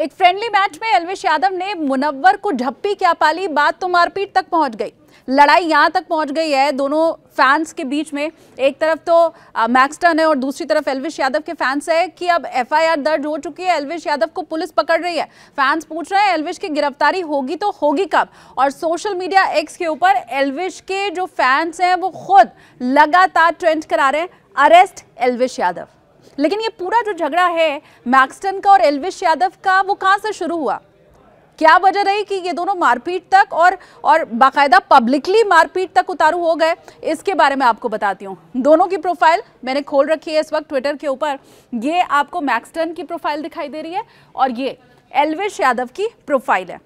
एक friendly match में एलवेश यादव ने मुनव्वर को झप्पी क्या पाली बात तो मारपीट तक पहुंच गई लड़ाई यहाँ तक पहुंच गई है दोनों फैंस के बीच में एक तरफ तो मैक्सटन है और दूसरी तरफ एलविश यादव के फैंस है कि अब एफआईआर दर्ज हो चुकी है एलविश यादव को पुलिस पकड़ रही है फैंस पूछ रहे हैं एलविश की गिरफ्तारी होगी तो होगी कब और सोशल मीडिया एक्स के ऊपर एलविश के जो फैंस हैं वो खुद लगातार ट्रेंड करा रहे हैं अरेस्ट एलविश यादव लेकिन ये पूरा जो झगड़ा है मैक्सटन का और एलविश यादव का वो कहाँ से शुरू हुआ क्या वजह रही कि ये दोनों मारपीट तक और और बाकायदा पब्लिकली मारपीट तक उतारू हो गए इसके बारे में आपको बताती हूँ दोनों की प्रोफाइल मैंने खोल रखी है इस वक्त ट्विटर के ऊपर ये आपको मैक्सटन की प्रोफाइल दिखाई दे रही है और ये एलविश यादव की प्रोफाइल है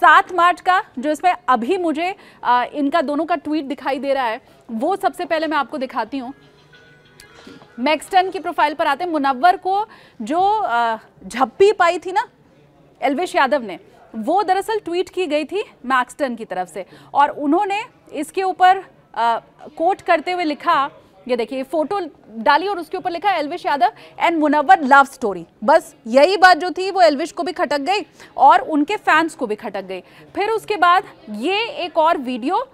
सात मार्च का जो इसमें अभी मुझे आ, इनका दोनों का ट्वीट दिखाई दे रहा है वो सबसे पहले मैं आपको दिखाती हूँ मैक्सटन की प्रोफाइल पर आते हैं मुनव्वर को जो झप्पी पाई थी ना एलवेश यादव ने वो दरअसल ट्वीट की गई थी मैक्सटन की तरफ से और उन्होंने इसके ऊपर कोट करते हुए लिखा ये देखिए फोटो डाली और उसके ऊपर लिखा Elvish Yadav and Munawar love story बस यही बात जो थी वो एलविश को भी खटक गई और उनके फैंस को भी खटक गई फिर उसके बाद ये एक और video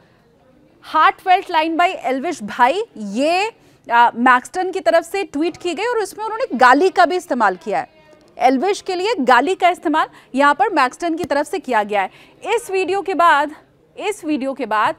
heart felt line by Elvish भाई ये मैक्सटन की तरफ से ट्वीट की गई और उसमें उन्होंने गाली का भी इस्तेमाल किया है एलविश के लिए गाली का इस्तेमाल यहाँ पर मैक्सटन की तरफ से किया गया है इस वीडियो के बाद इस वीडियो के बाद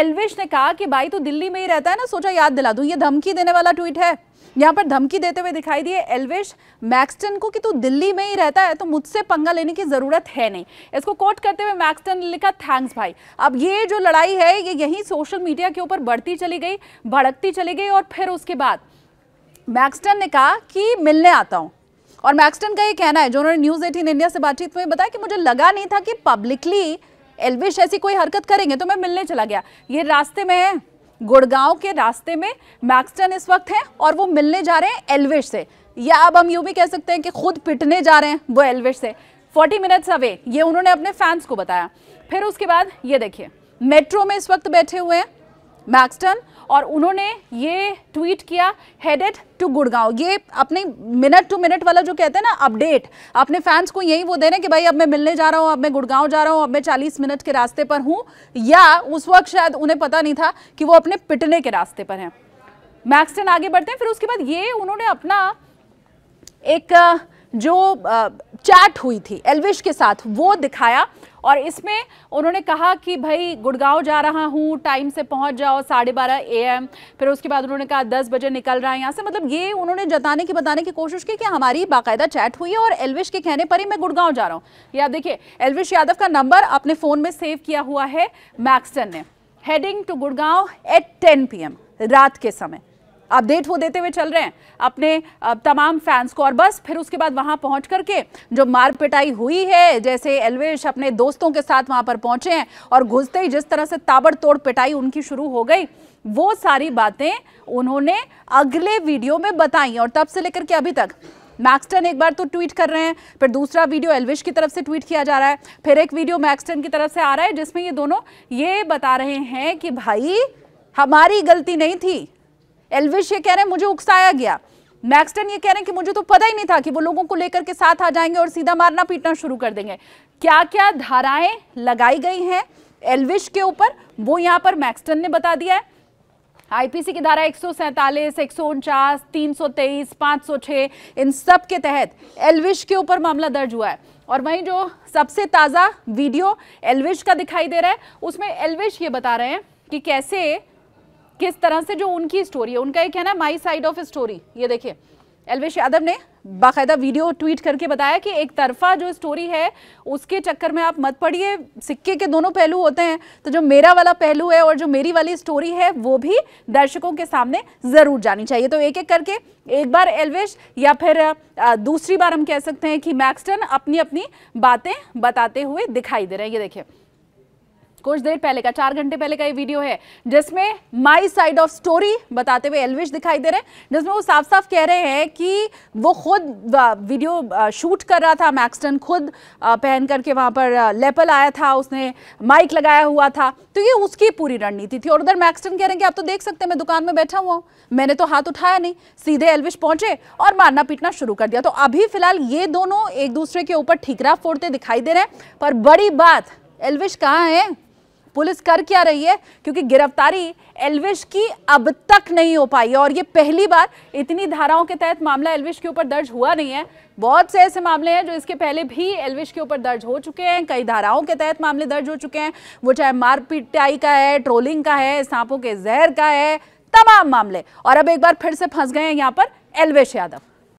एलविश ने कहा कि भाई तो दिल्ली में ही रहता है ना सोचा याद दिला दूँ ये धमकी देने वाला ट्वीट है यहाँ पर धमकी देते हुए दिखाई दिए एलवेश मैक्सटन को कि तू दिल्ली में ही रहता है तो मुझसे पंगा लेने की ज़रूरत है नहीं इसको कोट करते हुए मैक्सटन ने लिखा थैंक्स भाई अब ये जो लड़ाई है ये यही सोशल मीडिया के ऊपर बढ़ती चली गई भड़कती चली गई और फिर उसके बाद मैक्सटन ने कहा कि मिलने आता हूँ और मैक्सटन का ये कहना है जो उन्होंने न्यूज़ एटीन इंडिया से बातचीत में बताया कि मुझे लगा नहीं था कि पब्लिकली एलविश ऐसी कोई हरकत करेंगे तो मैं मिलने चला गया ये रास्ते में है गुड़गांव के रास्ते में मैक्सटन इस वक्त हैं और वो मिलने जा रहे हैं एलविश से या अब हम यूँ भी कह सकते हैं कि खुद पिटने जा रहे हैं वो एलविश से 40 मिनट्स अवे ये उन्होंने अपने फैंस को बताया फिर उसके बाद ये देखिए मेट्रो में इस वक्त बैठे हुए हैं मैक्सटन और उन्होंने ये ट्वीट किया हेडेड टू गुड़गांव ये अपने मिनट टू मिनट वाला जो कहते हैं ना अपडेट अपने फैंस को यही वो दे रहे हैं कि भाई अब मैं मिलने जा रहा हूँ अब मैं गुड़गांव जा रहा हूँ अब मैं चालीस मिनट के रास्ते पर हूँ या उस वक्त शायद उन्हें पता नहीं था कि वो अपने पिटने के रास्ते पर हैं मैक्सटन आगे बढ़ते हैं फिर उसके बाद ये उन्होंने अपना एक जो चैट हुई थी एलविश के साथ वो दिखाया और इसमें उन्होंने कहा कि भाई गुड़गांव जा रहा हूँ टाइम से पहुँच जाओ साढ़े बारह ए फिर उसके बाद उन्होंने कहा दस बजे निकल रहा है यहाँ से मतलब ये उन्होंने जताने की बताने की कोशिश की कि हमारी बाकायदा चैट हुई है और एलविश के कहने पर ही मैं गुड़गांव जा रहा हूँ या देखिए एलविश यादव का नंबर अपने फ़ोन में सेव किया हुआ है मैक्सटन ने heading to Gurgaon at ten p रात के समय अपडेट वो देते हुए चल रहे हैं अपने तमाम फैंस को और बस फिर उसके बाद वहाँ पहुँच करके जो मार पिटाई हुई है जैसे एलवेश अपने दोस्तों के साथ वहाँ पर पहुँचे हैं और घुसते ही जिस तरह से ताबड़तोड़ पिटाई उनकी शुरू हो गई वो सारी बातें उन्होंने अगले वीडियो में बताई और तब से लेकर के अभी तक मैक्सटन एक बार तो ट्वीट कर रहे हैं फिर दूसरा वीडियो एलविश की तरफ से ट्वीट किया जा रहा है फिर एक वीडियो मैक्सटन की तरफ से आ रहा है जिसमें ये दोनों ये बता रहे हैं कि भाई हमारी गलती नहीं थी एलविश ये कह रहे हैं मुझे उकसाया गया मैक्सटन ये कह रहे हैं कि मुझे तो पता ही नहीं था कि वो लोगों को लेकर के साथ आ जाएंगे और सीधा मारना पीटना शुरू कर देंगे क्या क्या धाराएं लगाई गई हैं एलविश के ऊपर वो यहाँ पर मैक्सटन ने बता दिया है आईपीसी की धारा एक सौ सैंतालीस एक सौ उनचास तीन सौ तेईस पाँच सौ छः इन सब के तहत एलविश के ऊपर मामला दर्ज हुआ है और वहीं जो सबसे ताज़ा वीडियो एलविश का दिखाई दे रहा है उसमें एलविश ये बता रहे हैं कि कैसे किस तरह से जो उनकी स्टोरी है उनका ये कहना है माई साइड ऑफ स्टोरी ये देखिए एलवेश यादव ने बाकायदा वीडियो ट्वीट करके बताया कि एक तरफा जो स्टोरी है उसके चक्कर में आप मत पड़िए सिक्के के दोनों पहलू होते हैं तो जो मेरा वाला पहलू है और जो मेरी वाली स्टोरी है वो भी दर्शकों के सामने ज़रूर जानी चाहिए तो एक एक करके एक बार एलवेश या फिर दूसरी बार हम कह सकते हैं कि मैक्सटन अपनी अपनी बातें बताते हुए दिखाई दे रहे हैं ये देखिए कुछ देर पहले का चार घंटे पहले का ये वीडियो है जिसमें माय साइड ऑफ स्टोरी बताते हुए एलविश दिखाई दे रहे हैं जिसमें वो साफ साफ कह रहे हैं कि वो खुद वीडियो शूट कर रहा था मैक्सटन खुद पहन करके वहाँ पर लेपल आया था उसने माइक लगाया हुआ था तो ये उसकी पूरी रणनीति थी और उधर मैक्सटन कह रहे हैं कि आप तो देख सकते हैं मैं दुकान में बैठा हुआ हूँ मैंने तो हाथ उठाया नहीं सीधे एलविश पहुंचे और मारना पीटना शुरू कर दिया तो अभी फिलहाल ये दोनों एक दूसरे के ऊपर ठीकरा फोड़ते दिखाई दे रहे हैं पर बड़ी बात एलविश कहाँ है पुलिस कर क्या रही है क्योंकि गिरफ्तारी एलविश की अब तक नहीं हो पाई और ये पहली बार इतनी धाराओं के तहत मामला एलविश के ऊपर दर्ज हुआ नहीं है बहुत से ऐसे मामले हैं जो इसके पहले भी एलविश के ऊपर दर्ज हो चुके हैं कई धाराओं के तहत मामले दर्ज हो चुके हैं वो चाहे मारपीटाई का है ट्रोलिंग का है सांपों के जहर का है तमाम मामले और अब एक बार फिर से फंस गए हैं यहाँ पर एलवेश यादव